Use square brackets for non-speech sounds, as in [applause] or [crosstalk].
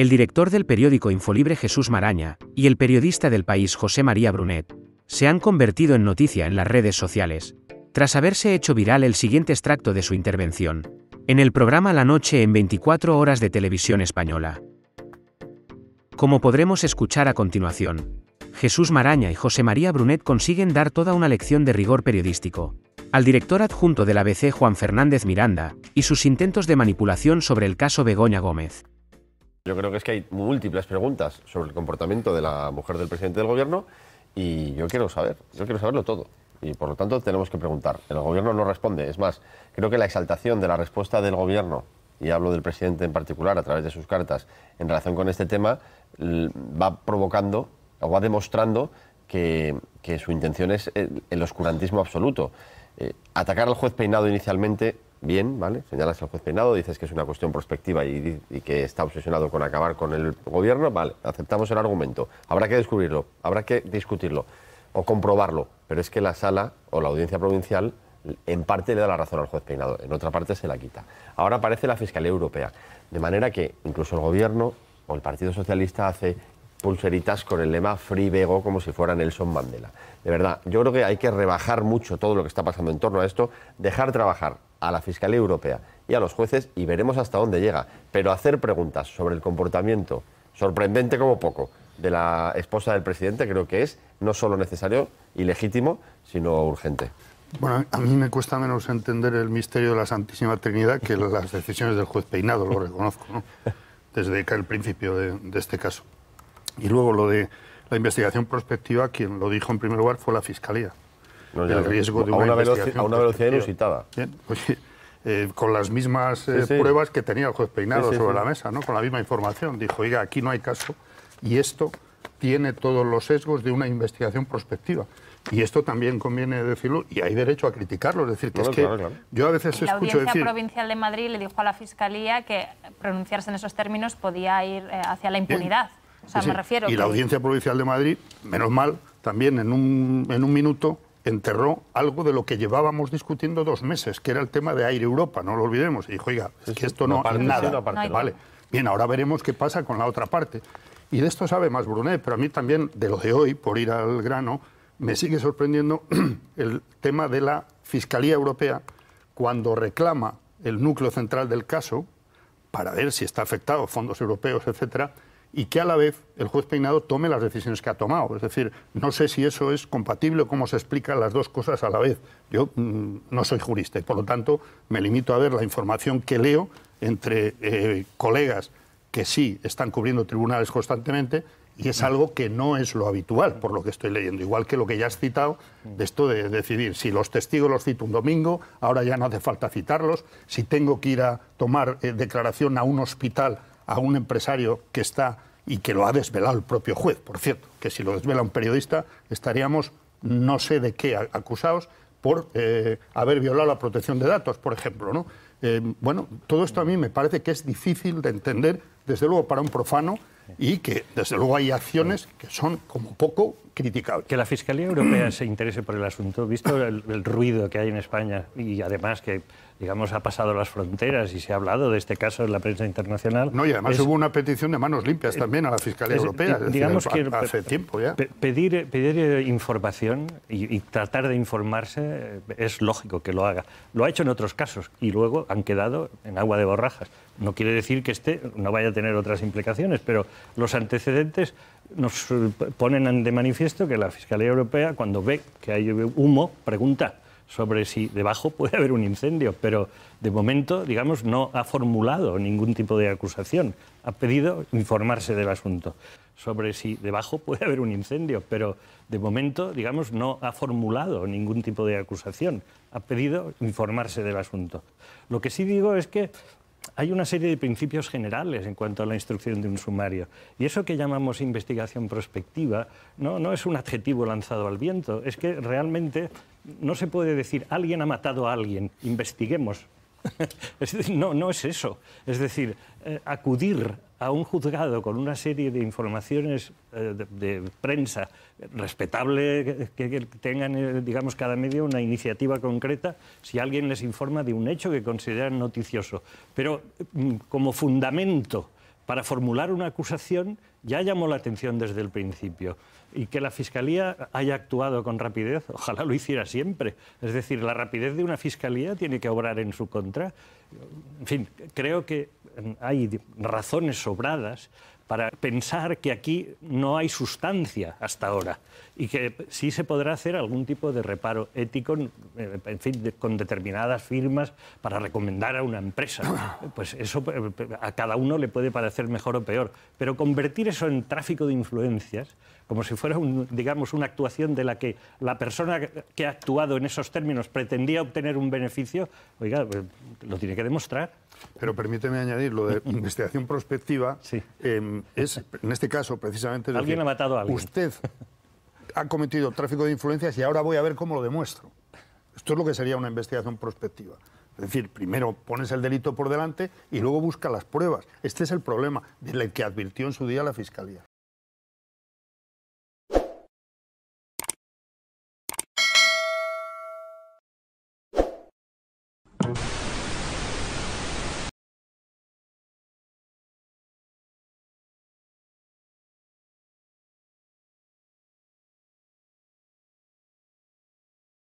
el director del periódico Infolibre Jesús Maraña y el periodista del país José María Brunet se han convertido en noticia en las redes sociales, tras haberse hecho viral el siguiente extracto de su intervención, en el programa La Noche en 24 horas de televisión española. Como podremos escuchar a continuación, Jesús Maraña y José María Brunet consiguen dar toda una lección de rigor periodístico al director adjunto de la ABC Juan Fernández Miranda y sus intentos de manipulación sobre el caso Begoña Gómez. Yo creo que es que hay múltiples preguntas sobre el comportamiento de la mujer del presidente del gobierno y yo quiero saber, yo quiero saberlo todo. Y por lo tanto tenemos que preguntar. El gobierno no responde. Es más, creo que la exaltación de la respuesta del gobierno, y hablo del presidente en particular a través de sus cartas, en relación con este tema, va provocando o va demostrando que, su intención es el, oscurantismo absoluto. Eh, atacar al juez peinado inicialmente bien, ¿vale? Señalas al juez peinado, dices que es una cuestión prospectiva y, que está obsesionado con acabar con el gobierno, vale, aceptamos el argumento. Habrá que descubrirlo, habrá que discutirlo o comprobarlo, pero es que la sala o la audiencia provincial en parte le da la razón al juez peinado, en otra parte se la quita. Ahora aparece la Fiscalía Europea, de manera que incluso el gobierno o el Partido Socialista hace pulseritas con el lema Free Bego como si fuera Nelson Mandela. De verdad, yo creo que hay que rebajar mucho todo lo que está pasando en torno a esto, dejar trabajar a la Fiscalía Europea y a los jueces y veremos hasta dónde llega. Pero hacer preguntas sobre el comportamiento, sorprendente como poco, de la esposa del presidente creo que es no solo necesario y legítimo, sino urgente. Bueno, a mí me cuesta menos entender el misterio de la Santísima Trinidad que [laughs] las decisiones del juez Peinado, lo reconozco, desde el principio de este caso. Y luego lo de la investigación prospectiva, quien lo dijo en primer lugar fue la Fiscalía riesgo de una, a una, velocidad, a una velocidad inusitada. Bien, eh, con las mismas eh, pruebas que tenía el juez Peinado sobre la mesa, ¿no? con la misma información. Dijo, oiga, aquí no hay caso y esto tiene todos los sesgos de una investigación prospectiva. Y esto también conviene decirlo, y hay derecho a criticarlo. Es decir, que es que yo a veces la escucho decir... La Audiencia Provincial de Madrid le dijo a la Fiscalía que pronunciarse en esos términos podía ir eh, hacia la impunidad. O sea, me refiero... Y la Audiencia Provincial de Madrid, menos mal, también en un, en un minuto enterró algo de lo que llevábamos discutiendo dos meses, que era el tema de Aire Europa, no lo olvidemos. Y dijo, oiga, es que esto no es nada. Parte, vale. Bien, ahora veremos qué pasa con la otra parte. Y de esto sabe más Brunet, pero a mí también, de lo de hoy, por ir al grano, me sigue sorprendiendo [clears throat] el tema de la Fiscalía Europea cuando reclama el núcleo central del caso para ver si está afectado fondos europeos, etcétera, y que a la vez el juez Peinado tome las decisiones que ha tomado. Es decir, no sé si eso es compatible o cómo se explican las dos cosas a la vez. Yo mm, no soy jurista y por lo tanto me limito a ver la información que leo entre eh, colegas que sí están cubriendo tribunales constantemente y es algo que no es lo habitual por lo que estoy leyendo, igual que lo que ya has citado de esto de decidir si los testigos los cito un domingo, ahora ya no hace falta citarlos, si tengo que ir a tomar eh, declaración a un hospital a un empresario que está y que lo ha desvelado el propio juez, por cierto, que si lo desvela un periodista estaríamos no sé de qué acusados por eh, haber violado la protección de datos, por ejemplo. ¿no? Eh, bueno, todo esto a mí me parece que es difícil de entender, desde luego para un profano, y que desde luego hay acciones que son como poco criticables. Que la Fiscalía Europea se interese por el asunto, visto el, ruido que hay en España y además que digamos ha pasado las fronteras y se ha hablado de este caso en la prensa internacional. No, y además hubo una petición de manos limpias eh, también a la Fiscalía Europea, digamos que hace tiempo Pedir, eh, información y tratar de informarse eh, es lógico que lo haga. Lo ha hecho en otros casos y luego han quedado en agua de borrajas. No quiere decir que este no vaya a tener otras implicaciones, pero los antecedentes nos ponen de manifiesto que la Fiscalía Europea, cuando ve que hay humo, pregunta sobre si debajo [laughs] puede haber un incendio, pero de momento, digamos, no ha formulado ningún tipo de acusación. Ha pedido informarse del asunto sobre si debajo [laughs] puede haber un incendio, pero de momento, digamos, no ha formulado ningún tipo de acusación. Ha pedido informarse del asunto. Lo que sí digo es que hay una serie de principios generales en cuanto a la instrucción de un sumario. Y eso que llamamos investigación prospectiva no, no es un adjetivo lanzado al viento, es que realmente no se puede decir alguien ha matado a alguien, investiguemos. [laughs] es no, no es eso. Es decir, eh, acudir a un juzgado con una serie de informaciones eh, de, prensa respetable que, tengan, eh, digamos, cada medio una iniciativa concreta si alguien les informa de un hecho que consideran noticioso. Pero mm, como fundamento para formular una acusación ya llamó la atención desde el principio. Y que la Fiscalía haya actuado con rapidez, ojalá lo hiciera siempre. Es decir, la rapidez de una Fiscalía tiene que obrar en su contra. En fin, creo que hay razones sobradas para pensar que aquí no hay sustancia hasta ahora y que sí se podrá hacer algún tipo de reparo ético, eh, en fin, con determinadas firmas para recomendar a una empresa. [clears throat] Pues eso eh, eh, a cada uno le puede parecer mejor o peor, pero convertir eso en tráfico de influencias, como si fuera, digamos, una actuación de la que la persona que ha actuado en esos términos pretendía obtener un beneficio, oiga, lo tiene que demostrar. Pero permíteme añadir lo de [laughs] investigación prospectiva. Sí. Em, es, en este caso, precisamente. alguien ha matado Usted ha cometido tráfico de influencias y ahora voy a ver cómo lo demuestro. Esto es lo que sería una investigación prospectiva. Es decir, primero pones el delito por delante y luego buscas las pruebas. Este es el problema del que advirtió en su día la Fiscalía.